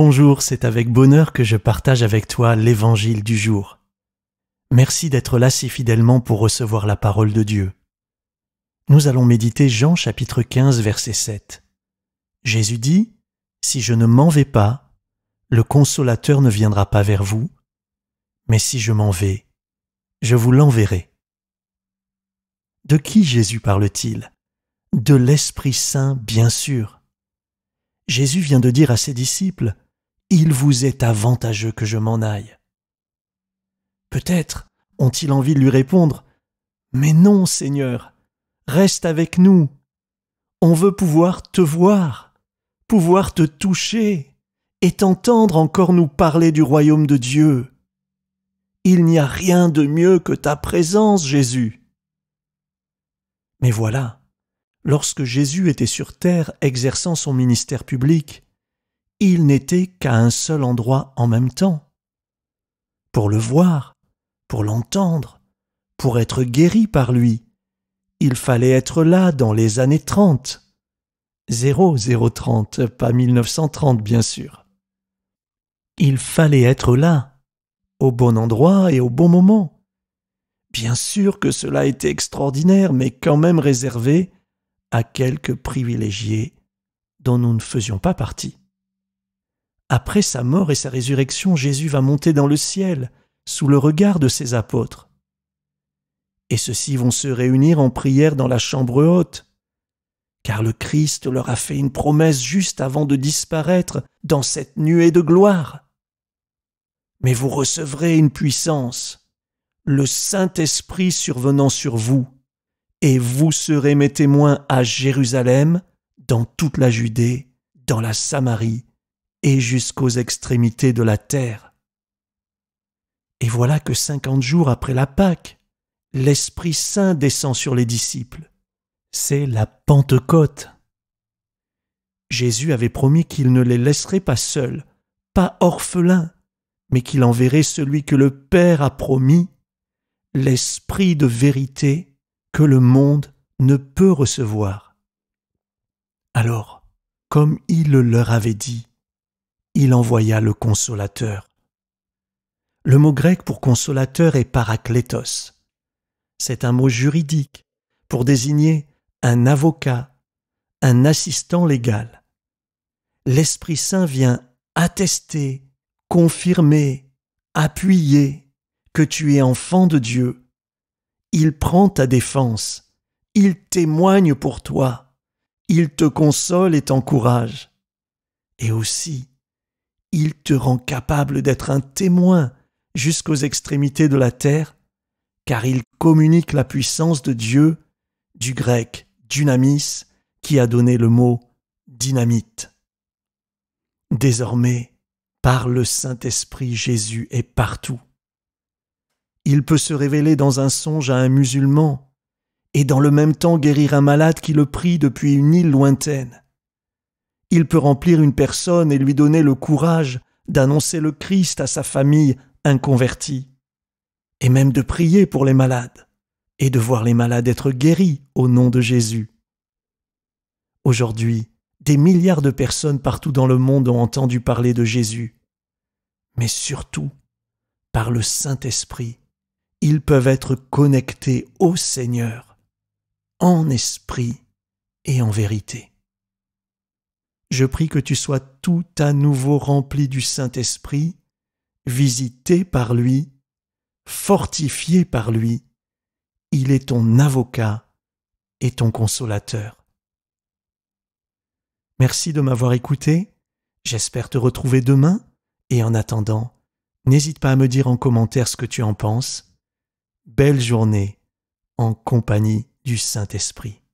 Bonjour, c'est avec bonheur que je partage avec toi l'évangile du jour. Merci d'être là si fidèlement pour recevoir la parole de Dieu. Nous allons méditer Jean chapitre 15 verset 7. Jésus dit, Si je ne m'en vais pas, le consolateur ne viendra pas vers vous, mais si je m'en vais, je vous l'enverrai. De qui Jésus parle-t-il De l'Esprit Saint, bien sûr. Jésus vient de dire à ses disciples, il vous est avantageux que je m'en aille. Peut-être ont-ils envie de lui répondre Mais non, Seigneur, reste avec nous. On veut pouvoir te voir, pouvoir te toucher et t'entendre encore nous parler du royaume de Dieu. Il n'y a rien de mieux que ta présence, Jésus. Mais voilà, lorsque Jésus était sur terre exerçant son ministère public, il n'était qu'à un seul endroit en même temps. Pour le voir, pour l'entendre, pour être guéri par lui, il fallait être là dans les années 30. 0030, pas 1930 bien sûr. Il fallait être là, au bon endroit et au bon moment. Bien sûr que cela était extraordinaire, mais quand même réservé à quelques privilégiés dont nous ne faisions pas partie. Après sa mort et sa résurrection, Jésus va monter dans le ciel, sous le regard de ses apôtres. Et ceux-ci vont se réunir en prière dans la chambre haute, car le Christ leur a fait une promesse juste avant de disparaître dans cette nuée de gloire. Mais vous recevrez une puissance, le Saint-Esprit survenant sur vous, et vous serez mes témoins à Jérusalem, dans toute la Judée, dans la Samarie et jusqu'aux extrémités de la terre. Et voilà que cinquante jours après la Pâque, l'Esprit Saint descend sur les disciples. C'est la Pentecôte. Jésus avait promis qu'il ne les laisserait pas seuls, pas orphelins, mais qu'il enverrait celui que le Père a promis, l'Esprit de vérité que le monde ne peut recevoir. Alors, comme il leur avait dit, il envoya le consolateur. Le mot grec pour consolateur est parakletos. C'est un mot juridique pour désigner un avocat, un assistant légal. L'Esprit Saint vient attester, confirmer, appuyer que tu es enfant de Dieu. Il prend ta défense, il témoigne pour toi, il te console et t'encourage. Et aussi, il te rend capable d'être un témoin jusqu'aux extrémités de la terre, car il communique la puissance de Dieu, du grec dynamis, qui a donné le mot dynamite. Désormais, par le Saint-Esprit, Jésus est partout. Il peut se révéler dans un songe à un musulman, et dans le même temps guérir un malade qui le prie depuis une île lointaine. Il peut remplir une personne et lui donner le courage d'annoncer le Christ à sa famille inconvertie, et même de prier pour les malades, et de voir les malades être guéris au nom de Jésus. Aujourd'hui, des milliards de personnes partout dans le monde ont entendu parler de Jésus, mais surtout, par le Saint-Esprit, ils peuvent être connectés au Seigneur, en esprit et en vérité je prie que tu sois tout à nouveau rempli du Saint-Esprit, visité par lui, fortifié par lui. Il est ton avocat et ton consolateur. Merci de m'avoir écouté. J'espère te retrouver demain et en attendant, n'hésite pas à me dire en commentaire ce que tu en penses. Belle journée en compagnie du Saint-Esprit.